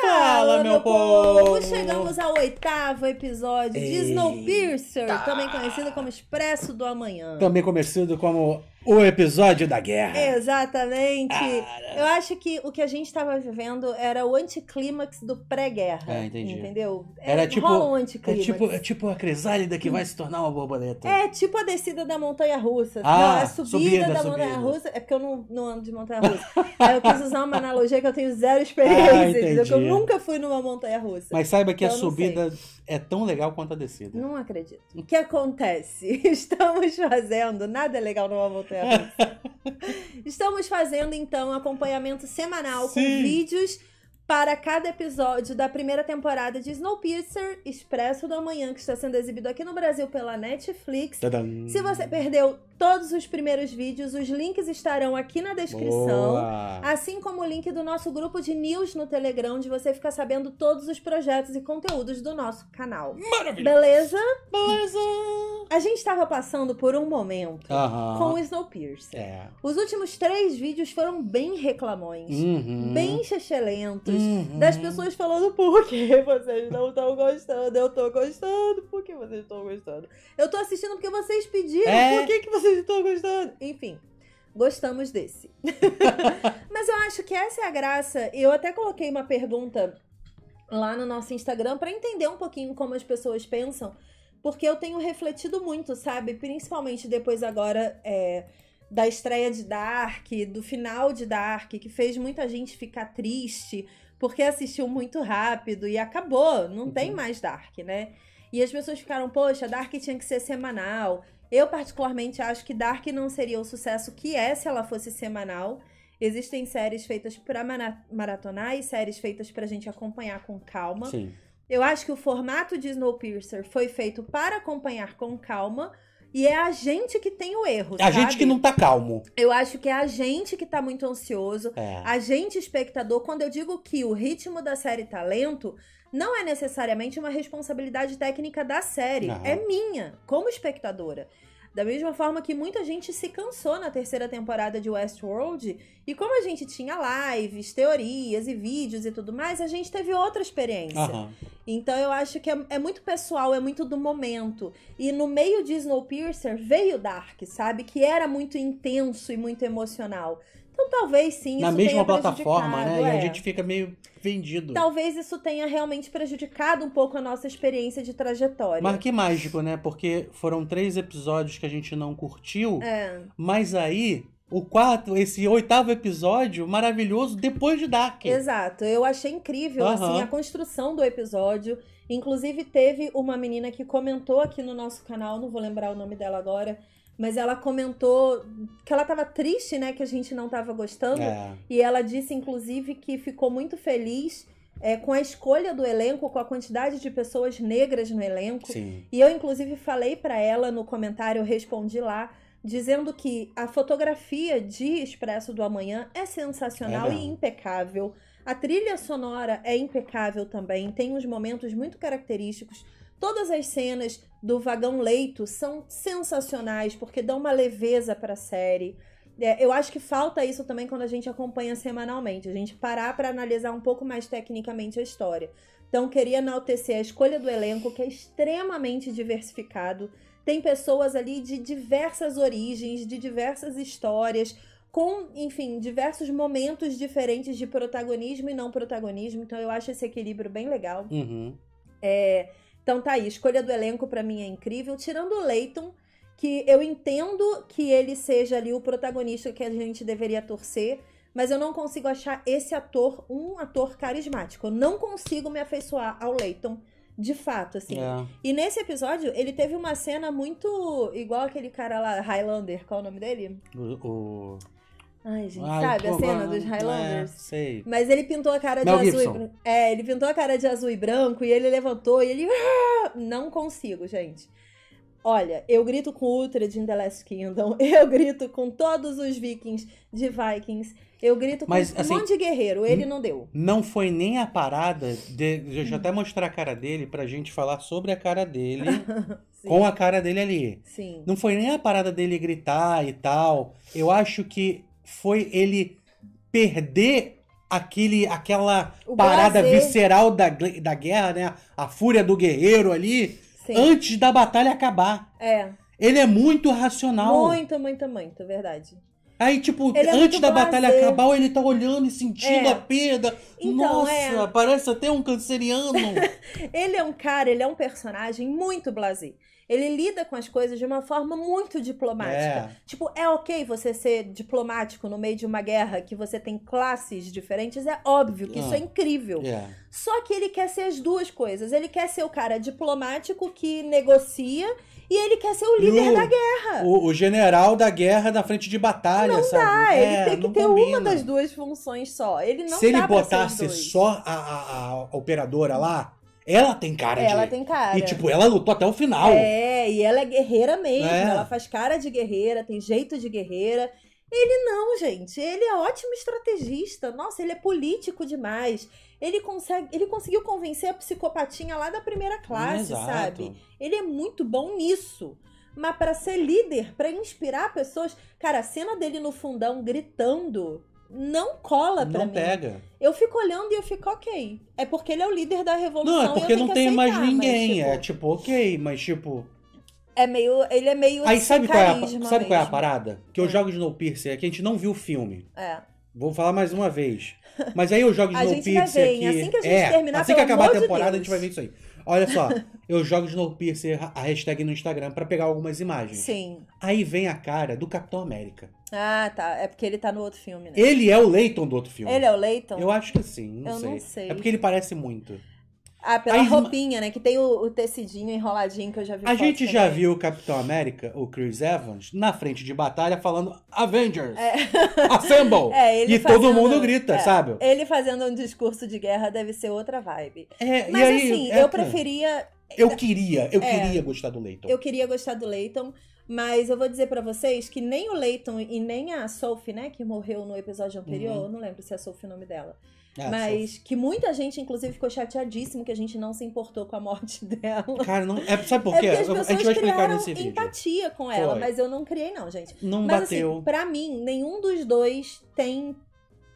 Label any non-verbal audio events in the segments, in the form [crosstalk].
Fala, meu povo. Chegamos ao oitavo episódio de Snowpiercer, também conhecido como Expresso do Amanhã. Também conhecido como o episódio da guerra. Exatamente. Cara. Eu acho que o que a gente estava vivendo era o anticlímax do pré-guerra. É, entendi. Entendeu? Era, é, era tipo. Rola um anticlímax. É tipo, é tipo a crisálida que hum. vai se tornar uma borboleta. É tipo a descida da montanha russa. Ah, não, a subida, subida da montanha russa. É porque eu não, não ando de montanha russa. eu preciso usar uma analogia que eu tenho zero [laughs] experiência. Ah, eu nunca fui numa montanha russa. Mas saiba que então, a subida é tão legal quanto a descida. Não acredito. O que acontece? [laughs] Estamos fazendo nada é legal numa montanha Estamos fazendo, então, acompanhamento semanal Sim. com vídeos para cada episódio da primeira temporada de Snowpiercer Expresso do Amanhã, que está sendo exibido aqui no Brasil pela Netflix. Tadam. Se você perdeu todos os primeiros vídeos. Os links estarão aqui na descrição, Boa. assim como o link do nosso grupo de news no Telegram, onde você fica sabendo todos os projetos e conteúdos do nosso canal. Maravilha! Beleza? Beleza! A gente estava passando por um momento com o Snowpiercer. É. Os últimos três vídeos foram bem reclamões, uhum. bem chechelentos, uhum. das pessoas falando por que vocês não estão gostando, eu estou gostando, por que vocês estão gostando? Eu estou assistindo porque vocês pediram, é. por que, que vocês vocês estão gostando? Enfim, gostamos desse. [laughs] Mas eu acho que essa é a graça. Eu até coloquei uma pergunta lá no nosso Instagram para entender um pouquinho como as pessoas pensam, porque eu tenho refletido muito, sabe? Principalmente depois agora é, da estreia de Dark, do final de Dark, que fez muita gente ficar triste porque assistiu muito rápido e acabou, não uhum. tem mais Dark, né? E as pessoas ficaram, poxa, Dark tinha que ser semanal. Eu, particularmente, acho que Dark não seria o sucesso que é se ela fosse semanal. Existem séries feitas para maratonar e séries feitas para a gente acompanhar com calma. Sim. Eu acho que o formato de Snowpiercer foi feito para acompanhar com calma. E é a gente que tem o erro. É a gente que não tá calmo. Eu acho que é a gente que tá muito ansioso. É. A gente, espectador, quando eu digo que o ritmo da série tá lento, não é necessariamente uma responsabilidade técnica da série, uhum. é minha, como espectadora. Da mesma forma que muita gente se cansou na terceira temporada de Westworld, e como a gente tinha lives, teorias e vídeos e tudo mais, a gente teve outra experiência. Uhum. Então eu acho que é, é, muito pessoal, é muito do momento. E no meio de Snowpiercer veio Dark, sabe? Que era muito intenso e muito emocional. Então talvez sim. Na mesma plataforma, né? É. E a é. gente fica meio vendido. Talvez isso tenha realmente prejudicado um pouco a nossa experiência de trajetória. Mas que mágico, né? Porque foram três episódios que a gente não curtiu, é. mas aí o quarto, esse oitavo episódio maravilhoso depois de Dark. Exato, eu achei incrível uhum. assim a construção do episódio. Inclusive teve uma menina que comentou aqui no nosso canal, não vou lembrar o nome dela agora, mas ela comentou que ela estava triste, né, que a gente não estava gostando. É. E ela disse, inclusive, que ficou muito feliz é, com a escolha do elenco, com a quantidade de pessoas negras no elenco. Sim. E eu, inclusive, falei para ela no comentário, eu respondi lá, dizendo que a fotografia de Expresso do Amanhã é sensacional é e impecável. A trilha sonora é impecável também, tem uns momentos muito característicos. Todas as cenas do vagão leito são sensacionais porque dão uma leveza para a série. É, eu acho que falta isso também quando a gente acompanha semanalmente, a gente parar para analisar um pouco mais tecnicamente a história. Então, queria enaltecer a escolha do elenco, que é extremamente diversificado. Tem pessoas ali de diversas origens, de diversas histórias, com, enfim, diversos momentos diferentes de protagonismo e não protagonismo. Então, eu acho esse equilíbrio bem legal. Uhum. É, então tá aí, escolha do elenco para mim é incrível, tirando o Leighton, que eu entendo que ele seja ali o protagonista que a gente deveria torcer, mas eu não consigo achar esse ator um ator carismático. Eu não consigo me afeiçoar ao Leighton, de fato, assim. É. E nesse episódio, ele teve uma cena muito igual aquele cara lá, Highlander, qual é o nome dele? O... o... Ai, gente, Ai, sabe a cena dos Highlanders? É, sei. Mas ele pintou a cara Mel de Gibson. azul e branco. É, ele pintou a cara de azul e branco e ele levantou e ele. Ah!", não consigo, gente. Olha, eu grito com o Ultra de In The Last Kingdom, [laughs] eu grito com todos os Vikings de Vikings, eu grito com Mas, um assim, monte de guerreiro, ele não deu. Não foi nem a parada, de, deixa eu até mostrar a cara dele pra gente falar sobre a cara dele, [laughs] com a cara dele ali. Sim. Não foi nem a parada dele gritar e tal, eu acho que foi ele perder aquele aquela o parada prazer. visceral da, da guerra, né? A fúria do guerreiro ali Sim. antes da batalha acabar. É. Ele é muito racional. Muito, muito, muito, verdade. Aí, tipo, é antes da prazer. batalha acabar, ele tá olhando e sentindo é. a perda. Então, Nossa, é... parece até um canceriano. [laughs] ele é um cara, ele é um personagem muito blazer. Ele lida com as coisas de uma forma muito diplomática. É. Tipo, é ok você ser diplomático no meio de uma guerra que você tem classes diferentes, é óbvio que ah. isso é ah. incrível. Yeah. É. Só que ele quer ser as duas coisas. Ele quer ser o cara diplomático que negocia e ele quer ser o líder o, da guerra. O, o, general da guerra na frente de batalha, não sabe? Dá, ele é, tem que ter combina. uma das duas funções só. Ele não Se ele botasse só a, a, a operadora lá, ela tem cara ela de. Ela tem cara. E, tipo, ela lutou até o final. É, e ela é guerreira mesmo. É. Ela faz cara de guerreira, tem jeito de guerreira. Ele não, gente. Ele é ótimo estrategista. Nossa, ele é político demais. Ele consegue, ele conseguiu convencer a psicopatinha lá da primeira classe, Exato. sabe? Ele é muito bom nisso. Mas para ser líder, para inspirar pessoas, cara, a cena dele no fundão gritando não cola pra mim. Não pega. Eu fico olhando e eu fico, ok. É porque ele é o líder da revolução. Não, é porque não tem aceitar, mais ninguém. Mas, tipo... É tipo, ok, mas tipo. É meio. Ele é meio. Aí sabe qual é a, sabe qual é a parada? Que eu é. jogo Snowpiercer, é que a gente não viu o filme. É. Vou falar mais uma vez. Mas aí eu jogo [laughs] Snowpiercer no Assim que a gente é, terminar, assim que acabar a temporada, de a gente vai ver isso aí. Olha só, eu jogo Snowpiercer a hashtag no Instagram para pegar algumas imagens. Sim. Aí vem a cara do Capitão América. Ah, tá. É porque ele tá no outro filme, né? Ele é o Leighton do outro filme. Ele é o Leighton? Eu acho que sim, não Eu sei. não sei. É porque ele parece muito. Ah, pela roupinha, né? Que tem o, o, tecidinho enroladinho que eu já vi. A gente também. já viu o Capitão América, o Chris Evans, na frente de batalha falando Avengers! É. [laughs] Assemble! É, e fazendo, todo mundo grita, é, sabe? Ele fazendo um discurso de guerra deve ser outra vibe. É, Mas aí, assim, é eu preferia eu queria, eu é, queria gostar do Leighton. Eu queria gostar do Leighton, mas eu vou dizer para vocês que nem o Leighton e nem a Sophie, né, que morreu no episódio anterior, uhum. não lembro se é Sophie o nome dela. Ah, mas Sophie. que muita gente, inclusive, ficou chateadíssimo que a gente não se importou com a morte [laughs] dela. Cara, não, é, sabe por é quê? É a gente vai explicar nesse vídeo. empatia com ela, Foi. mas eu não criei não, gente. Não mas, assim, bateu. Assim, pra mim, nenhum dos dois tem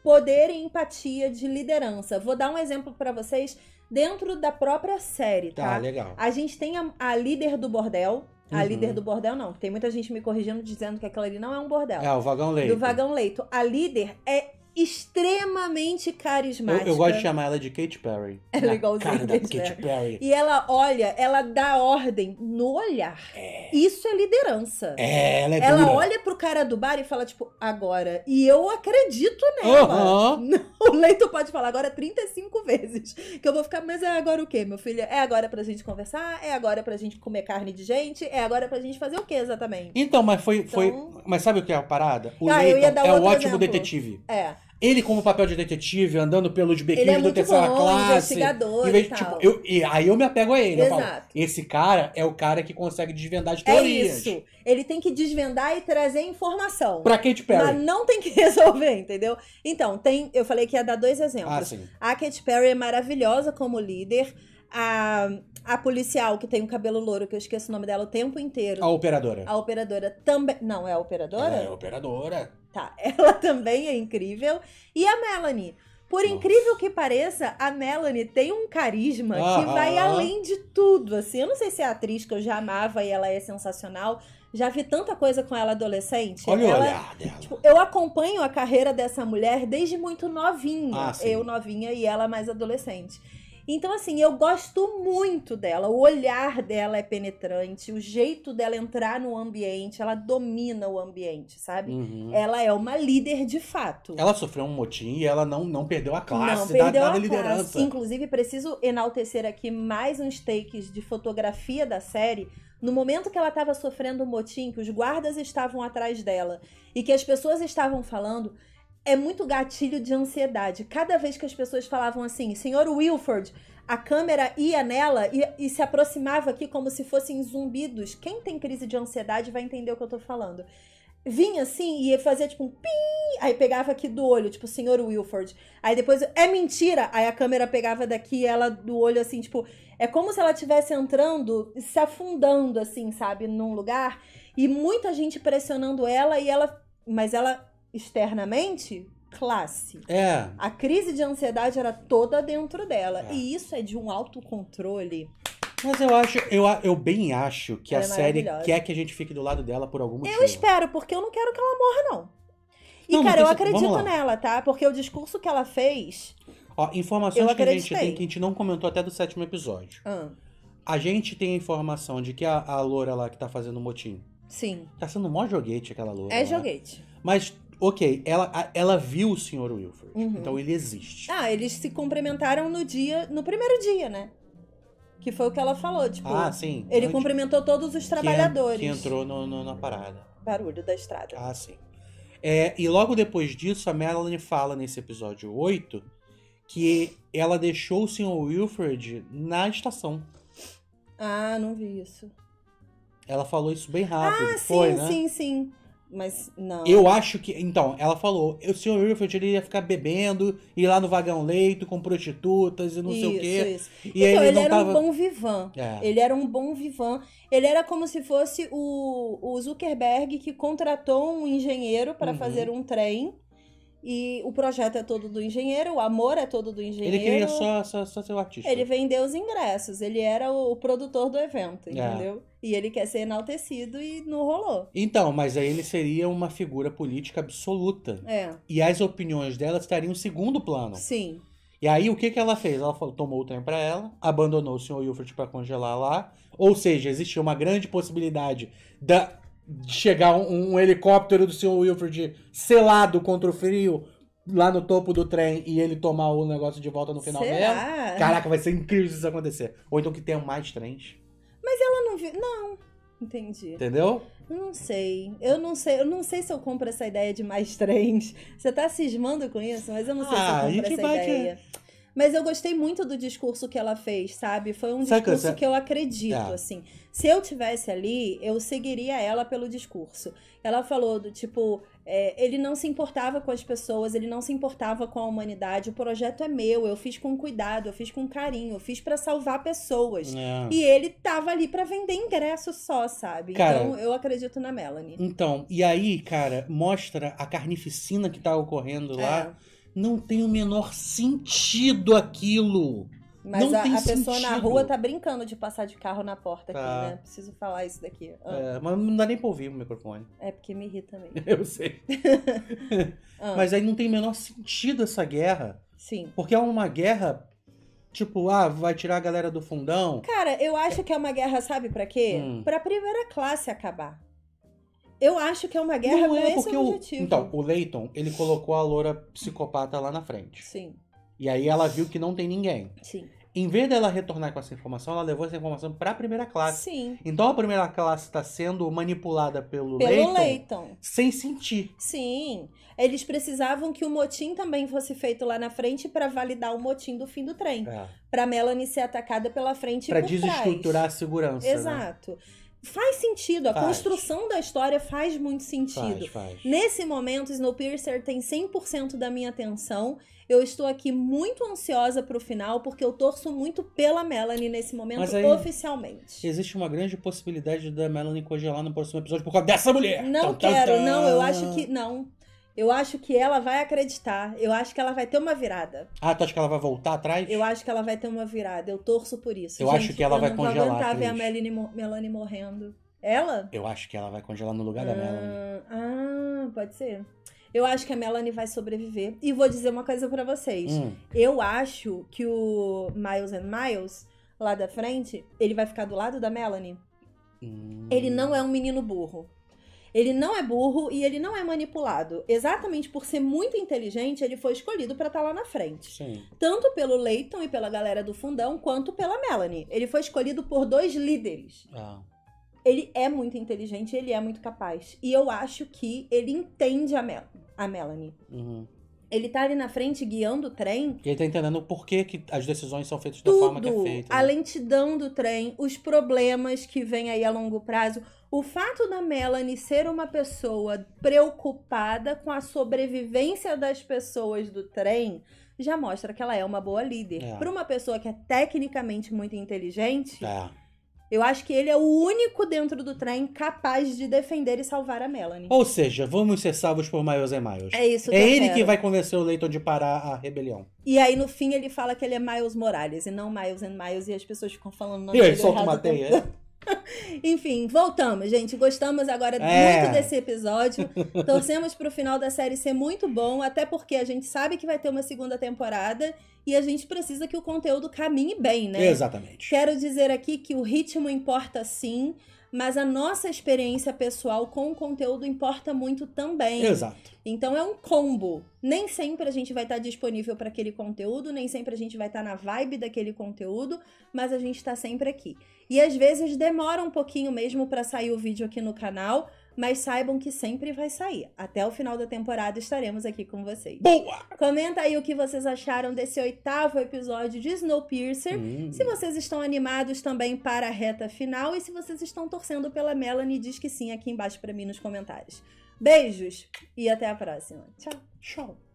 poder e empatia de liderança. Vou dar um exemplo para vocês dentro da própria série, tá? Tá, legal. A gente tem a, a líder do bordel, a uhum. líder do bordel, não. Tem muita gente me corrigindo dizendo que aquela ali não é um bordel. É, o vagão leito. Do vagão leito. A líder é extremamente carismática. Eu, eu, gosto de chamar ela de Kate Perry. [laughs] Ela é igualzinha cara da Perry. E ela olha, ela dá ordem no olhar. É. Isso é liderança. É, ela é Ela olha pro cara do bar e fala, tipo, agora. E eu acredito nela. Uh [laughs] -huh. O Leito pode falar agora 35 vezes. Que eu vou ficar, mas é agora o quê, meu filho? É agora pra gente conversar? É agora pra gente comer carne de gente? É agora pra gente fazer o quê exatamente? Então, mas foi... Então... foi mas sabe o que é a parada? O ah, é o ótimo exemplo. detetive. É. Ele, como papel de detetive, andando pelos bequinhos é do terceira bom, classe. Investigador e, tipo, eu, e aí eu me apego a ele. Exato. Eu falo, esse cara é o cara que consegue desvendar as é teorias. É isso. Ele tem que desvendar e trazer informação. Pra Kate Perry. Mas não tem que [laughs] resolver, entendeu? Então, tem. Eu falei que ia dar dois exemplos. Ah, sim. A Kate Perry é maravilhosa como líder. A, a policial que tem o um cabelo louro, que eu esqueço o nome dela o tempo inteiro. A operadora. A operadora também. Não, é a operadora? é a operadora. Tá, [laughs] ela também é incrível. E a Melanie? Por Nossa. incrível que pareça, a Melanie tem um carisma ah, que vai ah, além de tudo, assim. Eu não sei se é a atriz que eu já amava e ela é sensacional. Já vi tanta coisa com ela adolescente. Olha ela, o olhar dela. Tipo, eu acompanho a carreira dessa mulher desde muito novinha. Ah, eu novinha e ela mais adolescente. Então, assim, eu gosto muito dela. O olhar dela é penetrante, o jeito dela entrar no ambiente, ela domina o ambiente, sabe? Uhum. Ela é uma líder de fato. Ela sofreu um motim e ela não, não perdeu a classe não perdeu da, da a liderança. Classe. Inclusive, preciso enaltecer aqui mais uns takes de fotografia da série. No momento que ela estava sofrendo o um motim, que os guardas estavam atrás dela e que as pessoas estavam falando, é muito gatilho de ansiedade. Cada vez que as pessoas falavam assim, senhor Wilford, a câmera ia nela e, e, se aproximava aqui como se fossem zumbidos. Quem tem crise de ansiedade vai entender o que eu tô falando. Vinha assim e fazia tipo um pim, aí pegava aqui do olho, tipo, senhor Wilford. Aí depois, é mentira! Aí a câmera pegava daqui ela do olho assim, tipo, é como se ela estivesse entrando, se afundando assim, sabe, num lugar. E muita gente pressionando ela e ela, mas ela externamente, classe. É. A crise de ansiedade era toda dentro dela. É. E isso é de um autocontrole. Mas eu acho, eu, eu bem acho que ela a é série quer que a gente fique do lado dela por algum motivo. Eu espero, porque eu não quero que ela morra, não. E, não, cara, eu acredito nela, tá? Porque o discurso que ela fez. Ó, informações é que a gente tem que a gente não comentou até do sétimo episódio. Hum. A gente tem a informação de que a, a loura lá que tá fazendo o motim. Sim. Tá sendo mó joguete aquela loura. É lá. joguete. Mas Ok, ela, ela viu o Sr. Wilford. Uhum. Então ele existe. Ah, eles se cumprimentaram no dia, no primeiro dia, né? Que foi o que ela falou, tipo. Ah, sim. Ele cumprimentou todos os trabalhadores. Que, que entrou no, no, na parada. Barulho da estrada. Ah, sim. É, e logo depois disso, a Melanie fala nesse episódio 8 que ela deixou o Sr. Wilford na estação. Ah, não vi isso. Ela falou isso bem rápido. Ah, foi, sim, né? sim, sim. Mas não. Eu acho que. Então, ela falou: o senhor Wilfred ele ia ficar bebendo, ir lá no vagão leito com prostitutas e não isso, sei o quê. Isso. E então, ele, ele era tava... um bom vivan. É. Ele era um bom vivan. Ele era como se fosse o, o Zuckerberg que contratou um engenheiro para uhum. fazer um trem. E o projeto é todo do engenheiro, o amor é todo do engenheiro. Ele queria só, só, só ser o artista. Ele vendeu os ingressos, ele era o, o produtor do evento, é. entendeu? É. E ele quer ser enaltecido e não rolou. Então, mas aí ele seria uma figura política absoluta. É. E as opiniões dela estariam em segundo plano. Sim. E aí o que, que ela fez? Ela falou, tomou o trem para ela, abandonou o senhor Wilfred para congelar lá. Ou seja, existia uma grande possibilidade da chegar um, um, helicóptero do seu Wilfred selado contra o frio lá no topo do trem e ele tomar o negócio de volta no final Será? dela. Caraca, vai ser incrível se isso acontecer. Ou então que tenha mais trens. Mas ela não viu. Não. Entendi. Entendeu? Não sei. Eu não sei. Eu não sei se eu compro essa ideia de mais [laughs] trens. Você tá cismando com isso, mas eu não sei ah, se eu ah, compro essa ideia. Que... Mas eu gostei muito do discurso que ela fez, sabe? Foi um discurso que eu, que eu acredito, é. assim. Se eu tivesse ali, eu seguiria ela pelo discurso. Ela falou do tipo, é, ele não se importava com as pessoas, ele não se importava com a humanidade. O projeto é meu, eu fiz com cuidado, eu fiz com carinho, eu fiz para salvar pessoas. É. E ele tava ali para vender ingresso só, sabe? Cara, então eu acredito na Melanie. Então, e aí, cara, mostra a carnificina que tá ocorrendo lá é. Não tem o menor sentido aquilo. Mas não a, a pessoa na rua tá brincando de passar de carro na porta tá. aqui, né? Preciso falar isso daqui. Ah. É, mas não dá nem pra ouvir o microfone. É porque me irrita também. [laughs] Eu sei. [laughs] ah. Mas aí não tem o menor sentido essa guerra. Sim. Porque é uma guerra Tipo, ah, vai tirar a galera do fundão. Cara, eu acho que é uma guerra, sabe para quê? Hum. Pra primeira classe acabar eu acho que é uma guerra não é porque o, Então, o Leighton, ele colocou a loura psicopata lá na frente. Sim. E aí ela viu que não tem ninguém. Sim. Em vez dela retornar com essa informação, ela levou essa informação para a primeira classe. Sim. Então a primeira classe está sendo manipulada pelo, pelo Leighton, Leighton sem sentir. Sim. Eles precisavam que o motim também fosse feito lá na frente para validar o motim do fim do trem. É. Para Melanie ser atacada pela frente para desestruturar a segurança. Né? Exato. Né? faz sentido. A faz. construção da história faz muito sentido. Faz, faz. Nesse momento, Snowpiercer tem 100% da minha atenção. Eu estou aqui muito ansiosa pro final, porque eu torço muito pela Melanie nesse momento, aí, oficialmente. Existe uma grande possibilidade da Melanie congelar no próximo episódio por causa dessa mulher. Não tão, quero, tão, tão. não. Eu acho que. Não. Eu acho que ela vai acreditar. Eu acho que ela vai ter uma virada. Ah, tu acha que ela vai voltar atrás? Eu acho que ela vai ter uma virada. Eu torço por isso. Eu Gente, acho que ela vai congelar. Eu não aguentava ver a Melanie, Melanie morrendo. Ela? Eu acho que ela vai congelar no lugar ah, da Melanie. Ah, pode ser. Eu acho que a Melanie vai sobreviver. E vou dizer uma coisa para vocês. Hum. Eu acho que o Miles and Miles, lá da frente, ele vai ficar do lado da Melanie. Hum. Ele não é um menino burro. Ele não é burro e ele não é manipulado. Exatamente por ser muito inteligente, ele foi escolhido para estar tá lá na frente. Sim. Tanto pelo Leighton e pela galera do fundão, quanto pela Melanie. Ele foi escolhido por dois líderes. Ah. Ele é muito inteligente, ele é muito capaz. E eu acho que ele entende a, Mel a Melanie. Uhum ele tá ali na frente guiando o trem. E ele tá entendendo o porquê que as decisões são feitas Tudo, da forma que é feita. Né? A lentidão do trem, os problemas que vêm aí a longo prazo, o fato da Melanie ser uma pessoa preocupada com a sobrevivência das pessoas do trem já mostra que ela é uma boa líder. É. Para uma pessoa que é tecnicamente muito inteligente, é. eu acho que ele é o único dentro do trem capaz de defender e salvar a Melanie. Ou seja, vamos ser salvos por Miles e Miles. É isso. Que é ele quero. que vai convencer o Leighton de parar a rebelião. E aí no fim ele fala que ele é Miles Morales e não Miles and Miles e as pessoas ficam falando não. E aí solta uma teia. [laughs] Enfim, voltamos, gente. Gostamos agora é. muito desse episódio. Torcemos pro final da série ser muito bom, até porque a gente sabe que vai ter uma segunda temporada e a gente precisa que o conteúdo caminhe bem, né? Exatamente. Quero dizer aqui que o ritmo importa sim mas a nossa experiência pessoal com o conteúdo importa muito também. Exato. Então é um combo. Nem sempre a gente vai estar disponível para aquele conteúdo, nem sempre a gente vai estar na vibe daquele conteúdo, mas a gente está sempre aqui. E às vezes demora um pouquinho mesmo para sair o vídeo aqui no canal, mas saibam que sempre vai sair. Até o final da temporada estaremos aqui com vocês. Boa! Comenta aí o que vocês acharam desse oitavo episódio de Snowpiercer. Hum. Se vocês estão animados também para a reta final e se vocês estão torcendo pela Melanie, diz que sim aqui embaixo para mim nos comentários. Beijos e até a próxima. Tchau. Tchau.